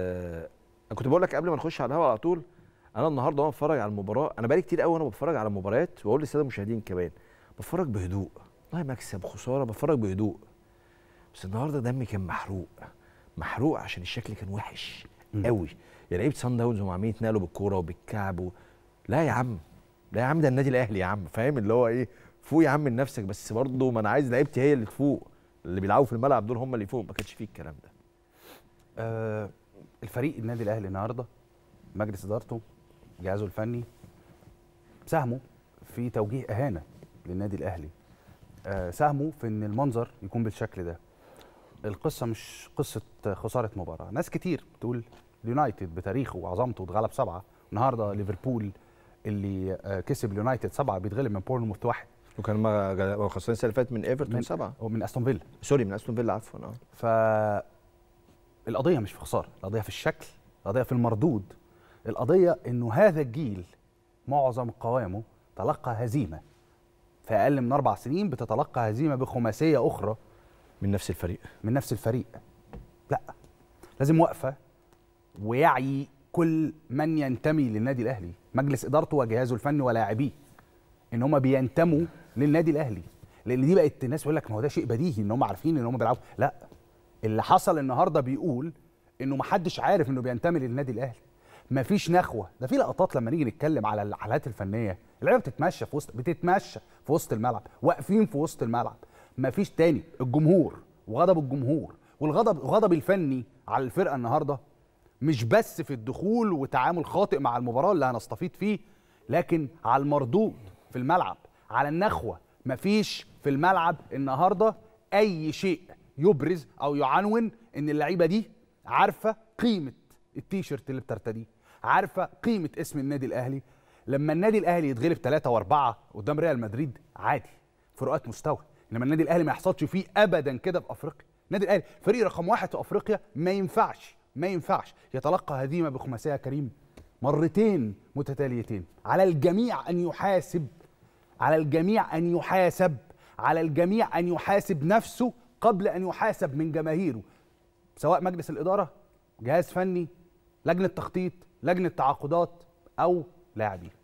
انا كنت بقول لك قبل ما نخش على الهواء على طول انا النهارده وانا بتفرج على المباراه انا بقالي كتير قوي وانا بتفرج على مباريات واقول للساده المشاهدين كمان بتفرج بهدوء والله مكسب خساره بتفرج بهدوء بس النهارده دمي كان محروق محروق عشان الشكل كان وحش قوي يا لعيبه سان داونز هم عمالين يتنقلوا بالكوره وبالكعب و... لا يا عم لا يا عم ده النادي الاهلي يا عم فاهم اللي هو ايه فوق يا عم من نفسك بس برضه ما انا عايز لعيبتي هي اللي تفوق اللي بيلعبوا في الملعب دول هم اللي فوق ما كانش فيه الكلام ده أه الفريق النادي الاهلي النهارده مجلس ادارته جهازه الفني ساهموا في توجيه اهانه للنادي الاهلي آه، ساهموا في ان المنظر يكون بالشكل ده القصه مش قصه خساره مباراه ناس كتير بتقول اليونايتد بتاريخه وعظمته اتغلب سبعه النهارده ليفربول اللي آه، كسب اليونايتد سبعه بيتغلب من بورنموث واحد وكان ما خسران السنه اللي فاتت من ايفرتون سبعه ومن استون فيلا سوري من استون فيلا عفوا اه ف القضيه مش في خساره القضيه في الشكل القضيه في المردود القضيه انه هذا الجيل معظم قوامه تلقى هزيمه في اقل من اربع سنين بتتلقى هزيمه بخماسيه اخرى من نفس الفريق من نفس الفريق لا لازم وقفه ويعي كل من ينتمي للنادي الاهلي مجلس ادارته وجهازه الفني ولاعبيه ان هم بينتموا للنادي الاهلي لان دي بقت الناس يقول لك ما هو ده شيء بديهي ان هم عارفين ان هم بيلعبوا لا اللي حصل النهارده بيقول انه محدش عارف انه بينتمي للنادي الاهلي مفيش نخوه ده في لقطات لما نيجي نتكلم على الحالات الفنيه اللعيبه بتتمشى في وسط بتتمشى في وسط الملعب واقفين في وسط الملعب مفيش تاني الجمهور وغضب الجمهور والغضب غضب الفني على الفرقه النهارده مش بس في الدخول وتعامل خاطئ مع المباراه اللي هنستفيد فيه لكن على المردود في الملعب على النخوه مفيش في الملعب النهارده اي شيء يبرز او يعنون ان اللعيبه دي عارفه قيمه التيشيرت اللي بترتديه عارفه قيمه اسم النادي الاهلي لما النادي الاهلي يتغلب 3 و4 قدام ريال مدريد عادي فروقات مستوى انما النادي الاهلي ما يحصلش فيه ابدا كده في افريقيا النادي الاهلي فريق رقم واحد في افريقيا ما ينفعش ما ينفعش يتلقى هزيمه بخماسيه كريم مرتين متتاليتين على الجميع ان يحاسب على الجميع ان يحاسب على الجميع ان يحاسب نفسه قبل أن يحاسب من جماهيره سواء مجلس الإدارة جهاز فني لجنة تخطيط لجنة تعاقدات أو لاعبين